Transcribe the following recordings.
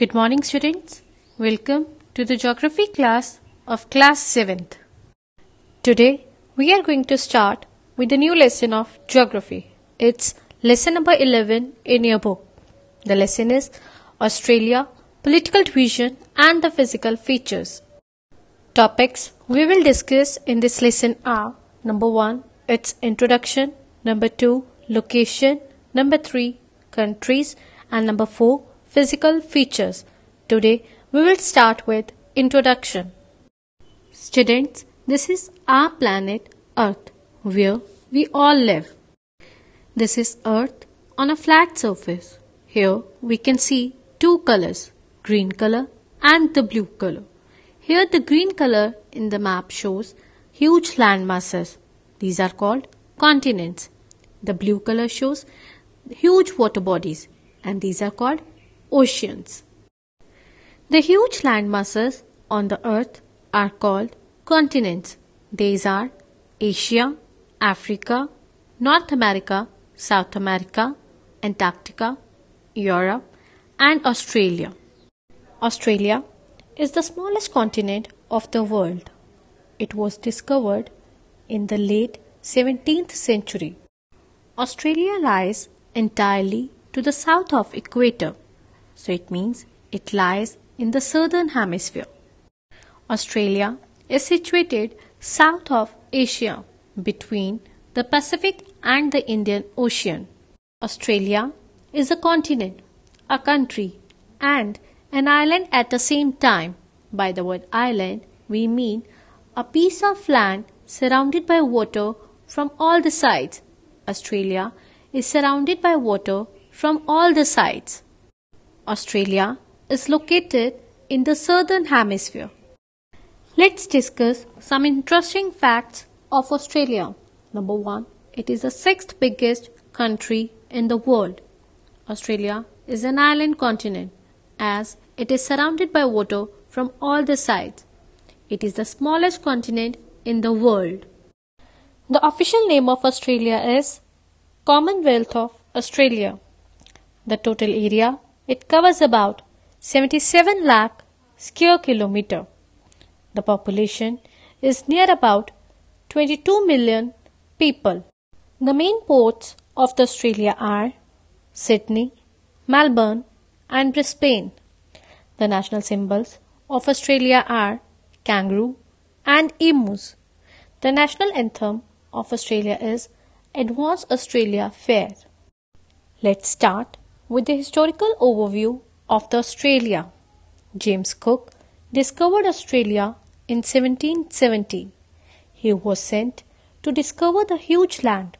Good morning students. Welcome to the geography class of class 7th. Today we are going to start with a new lesson of geography. It's lesson number 11 in your book. The lesson is Australia, political division and the physical features. Topics we will discuss in this lesson are number 1 its introduction, number 2 location, number 3 countries and number 4 physical features. Today we will start with introduction. Students, this is our planet Earth where we all live. This is Earth on a flat surface. Here we can see two colors, green color and the blue color. Here the green color in the map shows huge land masses. These are called continents. The blue color shows huge water bodies and these are called oceans. The huge land masses on the earth are called continents. These are Asia, Africa, North America, South America, Antarctica, Europe, and Australia. Australia is the smallest continent of the world. It was discovered in the late 17th century. Australia lies entirely to the south of equator. So it means it lies in the southern hemisphere. Australia is situated south of Asia between the Pacific and the Indian Ocean. Australia is a continent, a country, and an island at the same time. By the word island, we mean a piece of land surrounded by water from all the sides. Australia is surrounded by water from all the sides. Australia is located in the southern hemisphere. Let's discuss some interesting facts of Australia. Number 1. It is the sixth biggest country in the world. Australia is an island continent as it is surrounded by water from all the sides. It is the smallest continent in the world. The official name of Australia is Commonwealth of Australia. The total area it covers about 77 lakh square kilometer. The population is near about 22 million people. The main ports of Australia are Sydney, Melbourne and Brisbane. The national symbols of Australia are kangaroo and emus. The national anthem of Australia is Advance Australia Fair. Let's start with the historical overview of the Australia. James Cook discovered Australia in 1770. He was sent to discover the huge land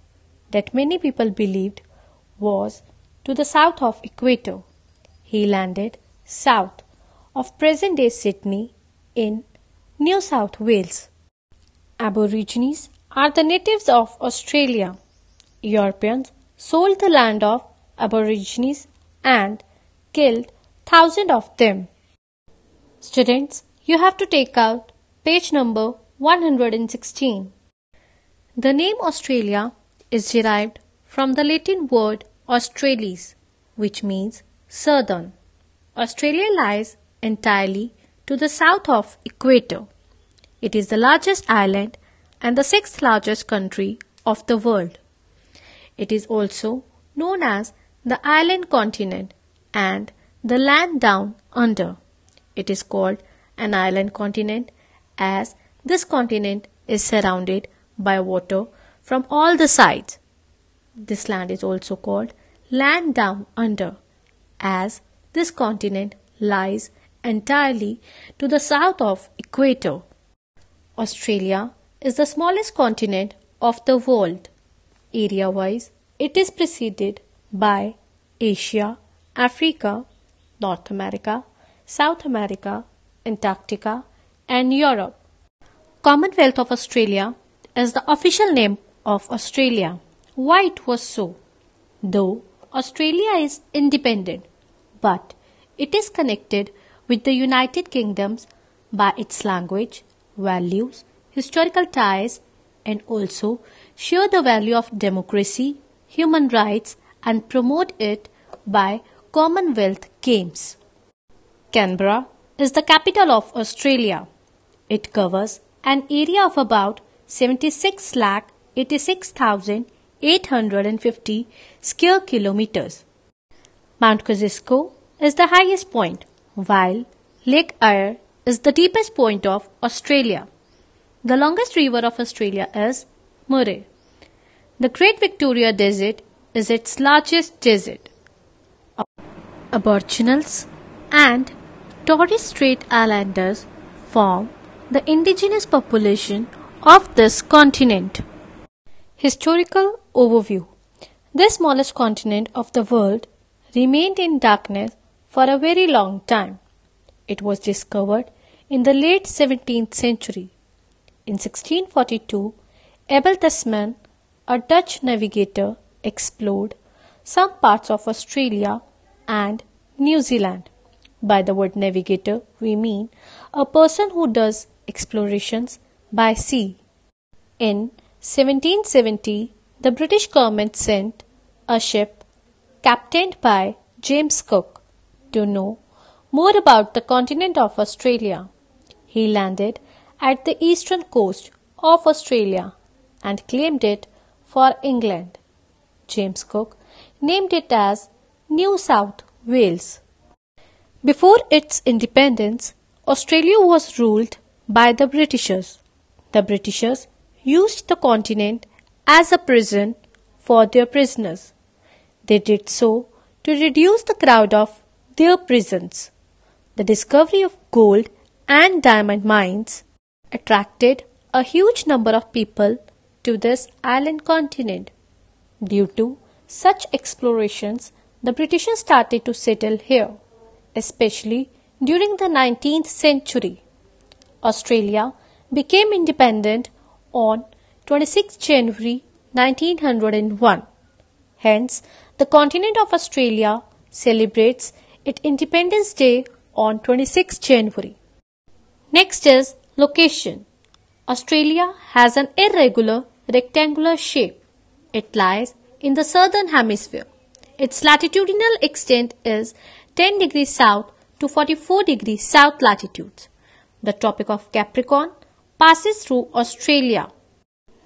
that many people believed was to the south of equator. He landed south of present day Sydney in New South Wales. Aborigines are the natives of Australia. Europeans sold the land off Aborigines and killed thousands of them. Students, you have to take out page number 116. The name Australia is derived from the Latin word Australis, which means southern. Australia lies entirely to the south of equator. It is the largest island and the sixth largest country of the world. It is also known as the island continent, and the land down under. It is called an island continent as this continent is surrounded by water from all the sides. This land is also called land down under as this continent lies entirely to the south of equator. Australia is the smallest continent of the world. Area wise, it is preceded by Asia, Africa, North America, South America, Antarctica, and Europe. Commonwealth of Australia is the official name of Australia. Why it was so? Though Australia is independent, but it is connected with the United Kingdoms by its language, values, historical ties, and also share the value of democracy, human rights, and promote it by Commonwealth Games. Canberra is the capital of Australia. It covers an area of about 76 lakh 86,850 square kilometers. Mount Kosciuszko is the highest point, while Lake Eyre is the deepest point of Australia. The longest river of Australia is Murray. The Great Victoria Desert is its largest desert. Aboriginals and Torres Strait Islanders form the indigenous population of this continent. Historical overview The smallest continent of the world remained in darkness for a very long time. It was discovered in the late 17th century. In 1642, Abel Tasman, a Dutch navigator, explored some parts of Australia and New Zealand. By the word navigator, we mean a person who does explorations by sea. In 1770, the British government sent a ship captained by James Cook to know more about the continent of Australia. He landed at the eastern coast of Australia and claimed it for England. James Cook, named it as New South Wales. Before its independence, Australia was ruled by the Britishers. The Britishers used the continent as a prison for their prisoners. They did so to reduce the crowd of their prisons. The discovery of gold and diamond mines attracted a huge number of people to this island continent. Due to such explorations, the British started to settle here, especially during the 19th century. Australia became independent on 26 January 1901. Hence, the continent of Australia celebrates its Independence Day on 26 January. Next is location. Australia has an irregular rectangular shape it lies in the southern hemisphere. Its latitudinal extent is 10 degrees south to 44 degrees south latitudes. The Tropic of Capricorn passes through Australia.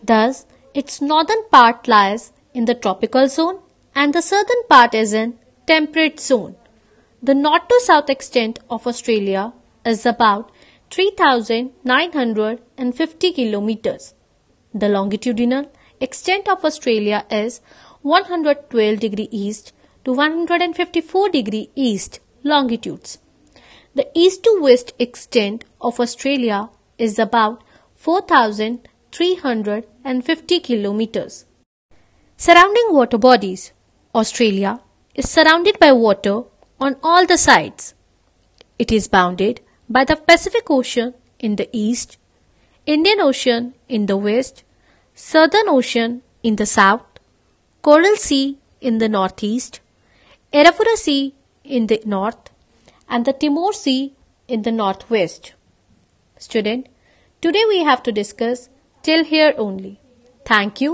Thus, its northern part lies in the tropical zone and the southern part is in temperate zone. The north to south extent of Australia is about 3950 kilometers. The longitudinal extent of Australia is 112 degree east to 154 degree east longitudes. The east to west extent of Australia is about 4,350 kilometers. Surrounding water bodies. Australia is surrounded by water on all the sides. It is bounded by the Pacific Ocean in the east, Indian Ocean in the west, Southern Ocean in the south, Coral Sea in the northeast, Erebora Sea in the north, and the Timor Sea in the northwest. Student, today we have to discuss till here only. Thank you.